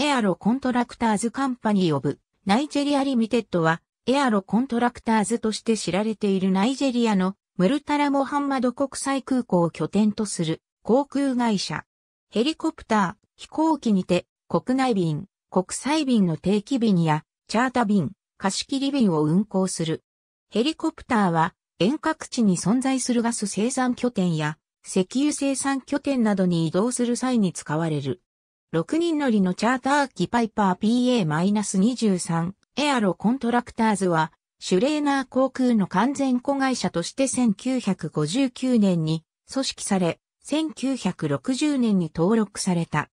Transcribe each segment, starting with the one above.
エアロコントラクターズカンパニーオブナイジェリアリミテッドはエアロコントラクターズとして知られているナイジェリアのムルタラ・モハンマド国際空港を拠点とする航空会社。ヘリコプター、飛行機にて国内便、国際便の定期便やチャータ便、貸切便を運航する。ヘリコプターは遠隔地に存在するガス生産拠点や石油生産拠点などに移動する際に使われる。6人乗りのチャーター機パイパー PA-23 エアロコントラクターズは、シュレーナー航空の完全子会社として1959年に組織され、1960年に登録された。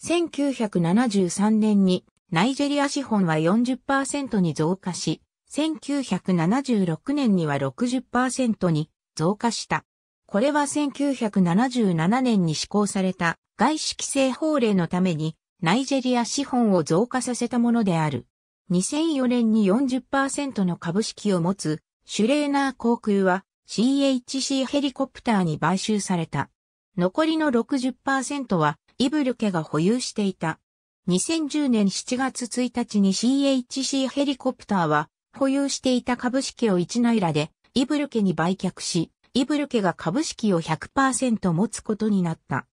1973年にナイジェリア資本は40%に増加し、1976年には60%に増加した。これは1977年に施行された外資規制法令のためにナイジェリア資本を増加させたものである。2004年に40%の株式を持つシュレーナー航空は CHC ヘリコプターに買収された。残りの60%はイブル家が保有していた。2010年7月1日に CHC ヘリコプターは保有していた株式を一内らでイブル家に売却し、イブル家が株式を100%持つことになった。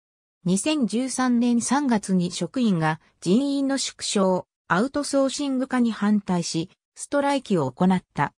2013年3月に職員が人員の縮小、アウトソーシング化に反対し、ストライキを行った。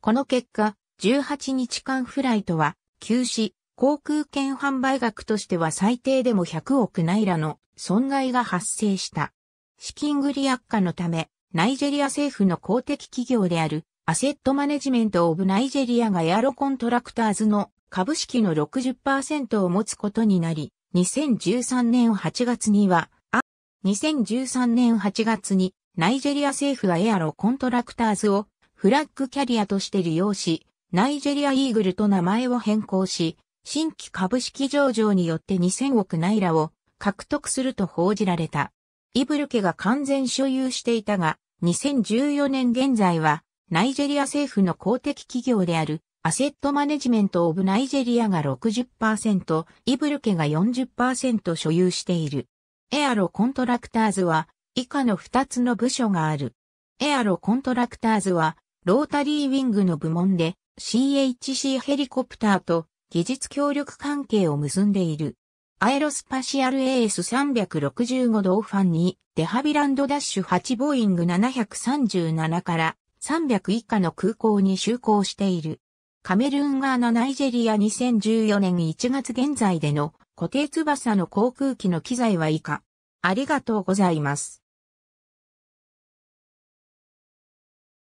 この結果、18日間フライトは休止、航空券販売額としては最低でも100億ナイラの損害が発生した。資金繰り悪化のため、ナイジェリア政府の公的企業であるアセットマネジメントオブナイジェリアがエアロコントラクターズの株式の60%を持つことになり、2013年8月には、あ、2013年8月にナイジェリア政府はエアロコントラクターズをフラッグキャリアとして利用し、ナイジェリアイーグルと名前を変更し、新規株式上場によって2000億ナイラを獲得すると報じられた。イブル家が完全所有していたが、2014年現在はナイジェリア政府の公的企業であるアセットマネジメント・オブ・ナイジェリアが60%、イブルケが40%所有している。エアロ・コントラクターズは以下の2つの部署がある。エアロ・コントラクターズはロータリーウィングの部門で CHC ヘリコプターと技術協力関係を結んでいる。アエロスパシアル AS365 ドーファンにデハビランドダッシュ8ボーイング737から300以下の空港に就航している。カメルーン側のナイジェリア2014年1月現在での固定翼の航空機の機材は以下。ありがとうございます。